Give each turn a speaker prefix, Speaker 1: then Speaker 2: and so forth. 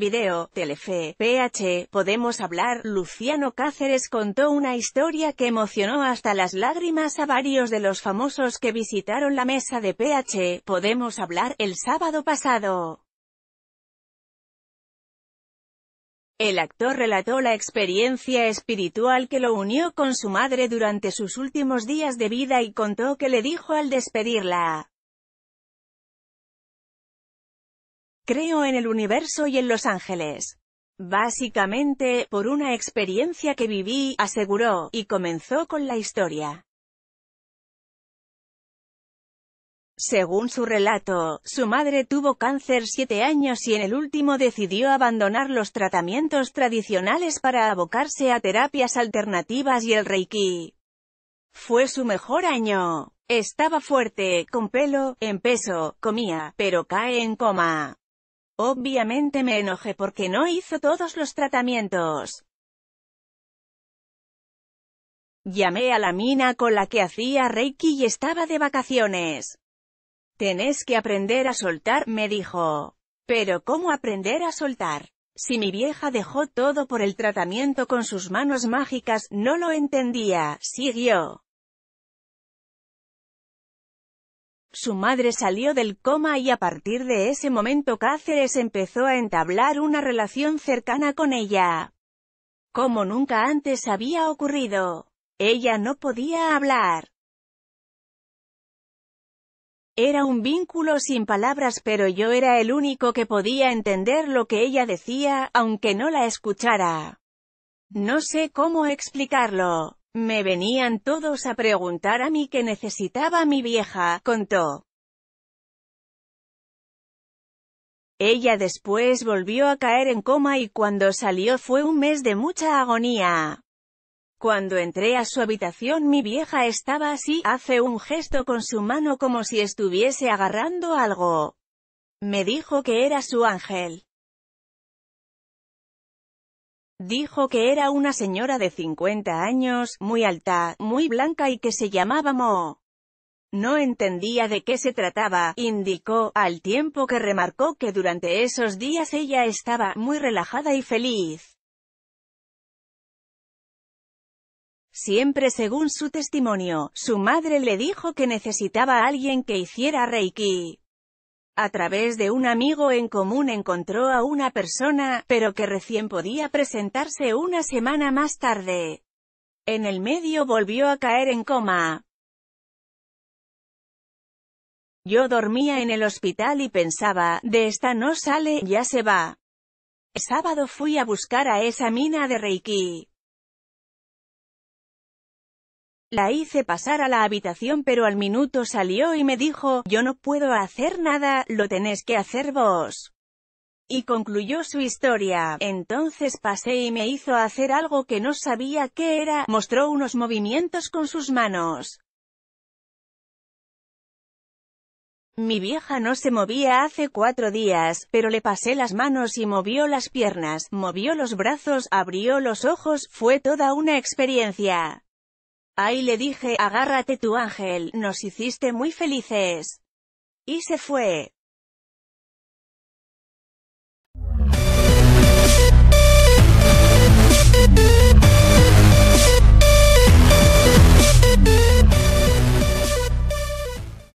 Speaker 1: Video, Telefe, PH, Podemos Hablar, Luciano Cáceres contó una historia que emocionó hasta las lágrimas a varios de los famosos que visitaron la mesa de PH, Podemos Hablar, el sábado pasado. El actor relató la experiencia espiritual que lo unió con su madre durante sus últimos días de vida y contó que le dijo al despedirla, Creo en el universo y en Los Ángeles. Básicamente, por una experiencia que viví, aseguró, y comenzó con la historia. Según su relato, su madre tuvo cáncer siete años y en el último decidió abandonar los tratamientos tradicionales para abocarse a terapias alternativas y el reiki. Fue su mejor año. Estaba fuerte, con pelo, en peso, comía, pero cae en coma. Obviamente me enojé porque no hizo todos los tratamientos. Llamé a la mina con la que hacía Reiki y estaba de vacaciones. Tenés que aprender a soltar, me dijo. Pero ¿cómo aprender a soltar? Si mi vieja dejó todo por el tratamiento con sus manos mágicas, no lo entendía, siguió. Su madre salió del coma y a partir de ese momento Cáceres empezó a entablar una relación cercana con ella, como nunca antes había ocurrido. Ella no podía hablar. Era un vínculo sin palabras pero yo era el único que podía entender lo que ella decía, aunque no la escuchara. No sé cómo explicarlo. Me venían todos a preguntar a mí qué necesitaba mi vieja, contó. Ella después volvió a caer en coma y cuando salió fue un mes de mucha agonía. Cuando entré a su habitación mi vieja estaba así, hace un gesto con su mano como si estuviese agarrando algo. Me dijo que era su ángel. Dijo que era una señora de 50 años, muy alta, muy blanca y que se llamaba Mo. No entendía de qué se trataba, indicó, al tiempo que remarcó que durante esos días ella estaba muy relajada y feliz. Siempre según su testimonio, su madre le dijo que necesitaba a alguien que hiciera Reiki. A través de un amigo en común encontró a una persona, pero que recién podía presentarse una semana más tarde. En el medio volvió a caer en coma. Yo dormía en el hospital y pensaba, de esta no sale, ya se va. El sábado fui a buscar a esa mina de Reiki. La hice pasar a la habitación pero al minuto salió y me dijo, yo no puedo hacer nada, lo tenés que hacer vos. Y concluyó su historia. Entonces pasé y me hizo hacer algo que no sabía qué era, mostró unos movimientos con sus manos. Mi vieja no se movía hace cuatro días, pero le pasé las manos y movió las piernas, movió los brazos, abrió los ojos, fue toda una experiencia. Ahí le dije, agárrate tu ángel, nos hiciste muy felices. Y se fue.